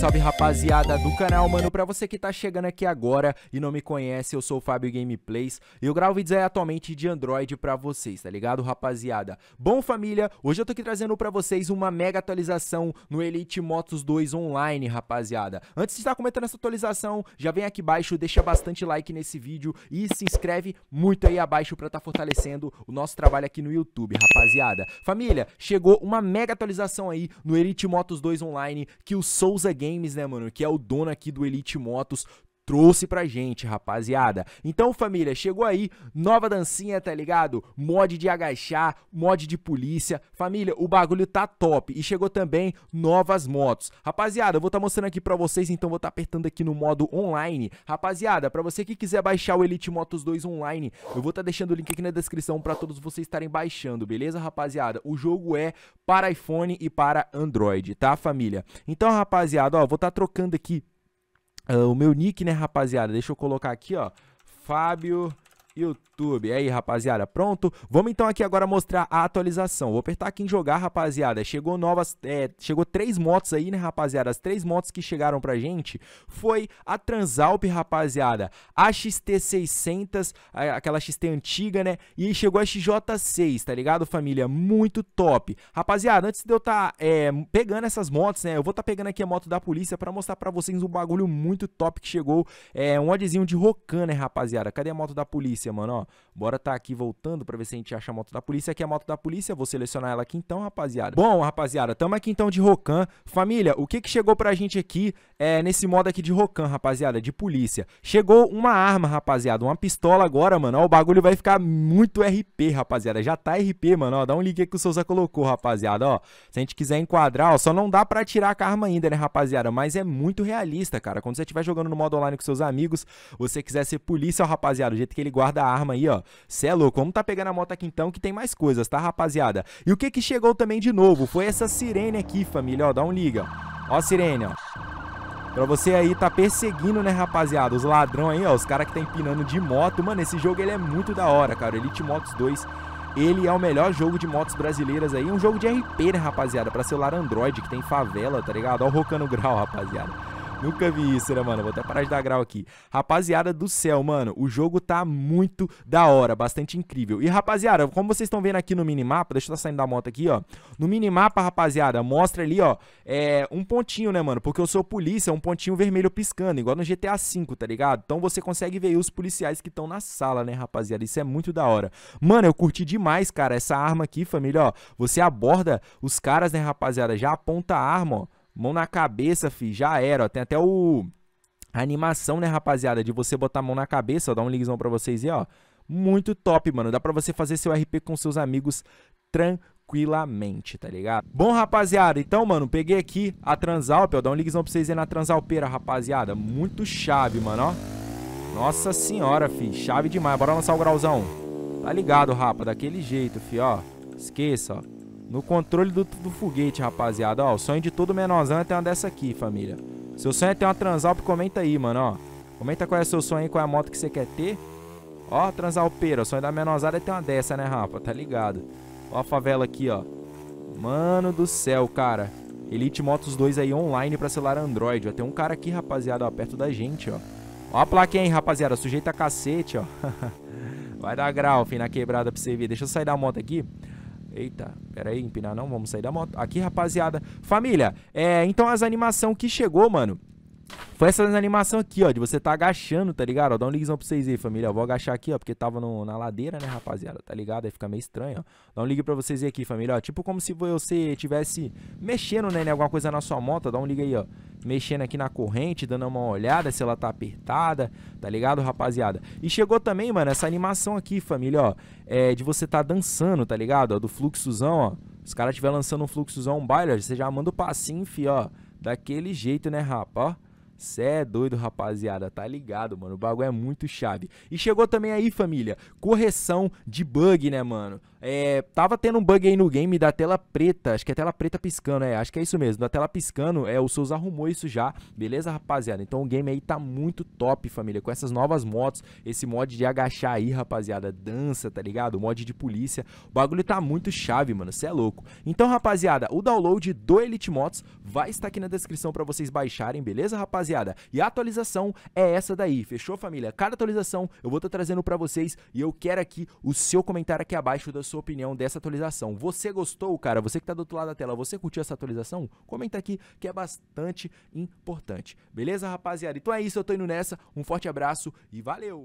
salve rapaziada do canal, mano, pra você que tá chegando aqui agora e não me conhece, eu sou o Fábio Gameplays e eu gravo vídeos aí atualmente de Android pra vocês, tá ligado, rapaziada? Bom, família, hoje eu tô aqui trazendo pra vocês uma mega atualização no Elite Motos 2 Online, rapaziada. Antes de estar comentando essa atualização, já vem aqui abaixo, deixa bastante like nesse vídeo e se inscreve muito aí abaixo pra tá fortalecendo o nosso trabalho aqui no YouTube, rapaziada. Família, chegou uma mega atualização aí no Elite Motos 2 Online que o Souza Games Games, né, mano? Que é o dono aqui do Elite Motos trouxe pra gente, rapaziada. Então, família, chegou aí, nova dancinha, tá ligado? Mod de agachar, mod de polícia. Família, o bagulho tá top. E chegou também novas motos. Rapaziada, eu vou estar tá mostrando aqui pra vocês, então vou estar tá apertando aqui no modo online. Rapaziada, pra você que quiser baixar o Elite Motos 2 online, eu vou estar tá deixando o link aqui na descrição pra todos vocês estarem baixando, beleza, rapaziada? O jogo é para iPhone e para Android, tá, família? Então, rapaziada, ó, vou estar tá trocando aqui Uh, o meu nick, né, rapaziada? Deixa eu colocar aqui, ó. Fábio YouTube. Aí, rapaziada, pronto? Vamos então aqui agora mostrar a atualização. Vou apertar aqui em jogar, rapaziada. Chegou novas, é, chegou três motos aí, né, rapaziada? As três motos que chegaram pra gente foi a Transalp, rapaziada, a XT600, aquela XT antiga, né? E chegou a XJ6, tá ligado, família? Muito top. Rapaziada, antes de eu tá é, pegando essas motos, né? Eu vou tá pegando aqui a moto da polícia pra mostrar pra vocês um bagulho muito top que chegou. É um oddzinho de Rocan, né, rapaziada? Cadê a moto da polícia? polícia, mano, ó, bora tá aqui voltando pra ver se a gente acha a moto da polícia. Aqui é a moto da polícia, vou selecionar ela aqui então, rapaziada. Bom, rapaziada, tamo aqui então de Rocan. Família, o que que chegou pra gente aqui é, nesse modo aqui de Rocan, rapaziada, de polícia? Chegou uma arma, rapaziada, uma pistola agora, mano, ó, o bagulho vai ficar muito RP, rapaziada. Já tá RP, mano, ó, dá um ligue que o Souza colocou, rapaziada, ó. Se a gente quiser enquadrar, ó, só não dá pra tirar a arma ainda, né, rapaziada, mas é muito realista, cara. Quando você estiver jogando no modo online com seus amigos, você quiser ser polícia, ó, rapaziada, o jeito que ele guarda guarda-arma aí, ó. Cê é louco, vamos tá pegando a moto aqui então que tem mais coisas, tá, rapaziada? E o que que chegou também de novo foi essa sirene aqui, família, ó, dá um liga. Ó a sirene, ó. Pra você aí tá perseguindo, né, rapaziada? Os ladrão aí, ó, os caras que tá empinando de moto. Mano, esse jogo ele é muito da hora, cara. Elite Motos 2 ele é o melhor jogo de motos brasileiras aí. Um jogo de RP, né, rapaziada? Pra celular Android, que tem favela, tá ligado? Ó o Rocano Grau, rapaziada. Nunca vi isso, né, mano? Vou até parar de dar grau aqui. Rapaziada do céu, mano, o jogo tá muito da hora, bastante incrível. E, rapaziada, como vocês estão vendo aqui no minimapa, deixa eu estar saindo da moto aqui, ó. No minimapa, rapaziada, mostra ali, ó, é um pontinho, né, mano? Porque eu sou polícia, um pontinho vermelho piscando, igual no GTA V, tá ligado? Então você consegue ver os policiais que estão na sala, né, rapaziada? Isso é muito da hora. Mano, eu curti demais, cara, essa arma aqui, família, ó. Você aborda os caras, né, rapaziada? Já aponta a arma, ó Mão na cabeça, fi, já era. Ó. Tem até o a animação, né, rapaziada, de você botar a mão na cabeça, ó, dar um likezão para vocês aí, ó. Muito top, mano. Dá para você fazer seu RP com seus amigos tranquilamente, tá ligado? Bom, rapaziada, então, mano, peguei aqui a Transalp, ó, dá um likezão pra vocês aí na Transalpeira, rapaziada. Muito chave, mano, ó. Nossa senhora, fi, chave demais. Bora lançar o grauzão. Tá ligado, rapa, daquele jeito, fi, ó. Esqueça, ó. No controle do, do foguete, rapaziada. Ó, o sonho de todo menorzão é ter uma dessa aqui, família. Seu sonho é ter uma Transalp, comenta aí, mano, ó. Comenta qual é o seu sonho aí, qual é a moto que você quer ter. Ó, Transalpeira, o sonho da menorzada é ter uma dessa, né, rapa? Tá ligado. Ó a favela aqui, ó. Mano do céu, cara. Elite Motos 2 aí online pra celular Android, ó. Tem um cara aqui, rapaziada, ó, perto da gente, ó. Ó a plaquinha aí, rapaziada, sujeita a cacete, ó. Vai dar grau, fim, na quebrada pra você ver. Deixa eu sair da moto aqui. Eita, pera aí, empinar não, vamos sair da moto. Aqui, rapaziada. Família, é, então as animação que chegou, mano, foi essa animação aqui, ó, de você tá agachando, tá ligado? Ó, dá um likezão pra vocês aí, família. Eu vou agachar aqui, ó, porque tava no, na ladeira, né, rapaziada? Tá ligado? Aí fica meio estranho, ó. Dá um ligue pra vocês aí aqui, família. Ó, tipo como se você tivesse mexendo, né, em alguma coisa na sua moto. Dá um ligue aí, ó. Mexendo aqui na corrente, dando uma olhada se ela tá apertada, tá ligado, rapaziada? E chegou também, mano, essa animação aqui, família, ó. É, de você tá dançando, tá ligado? Ó, do fluxuzão, ó. Os caras tiver lançando um fluxuzão, um baile, ó, você já manda o passinho, fi, ó. Daquele jeito, né, rapa, ó. Cê é doido, rapaziada, tá ligado, mano. O bagulho é muito chave. E chegou também aí, família, correção de bug, né, mano? É, tava tendo um bug aí no game da tela preta, acho que é tela preta piscando, é, acho que é isso mesmo, da tela piscando, é, o Souza arrumou isso já, beleza, rapaziada? Então o game aí tá muito top, família, com essas novas motos, esse mod de agachar aí, rapaziada, dança, tá ligado? O mod de polícia, o bagulho tá muito chave, mano, cê é louco. Então, rapaziada, o download do Elite Motos vai estar aqui na descrição pra vocês baixarem, beleza, rapaziada? E a atualização é essa daí, fechou, família? Cada atualização eu vou estar tá trazendo pra vocês e eu quero aqui o seu comentário aqui abaixo da sua opinião dessa atualização. Você gostou, cara? Você que está do outro lado da tela, você curtiu essa atualização? Comenta aqui que é bastante importante. Beleza, rapaziada? Então é isso, eu tô indo nessa. Um forte abraço e valeu!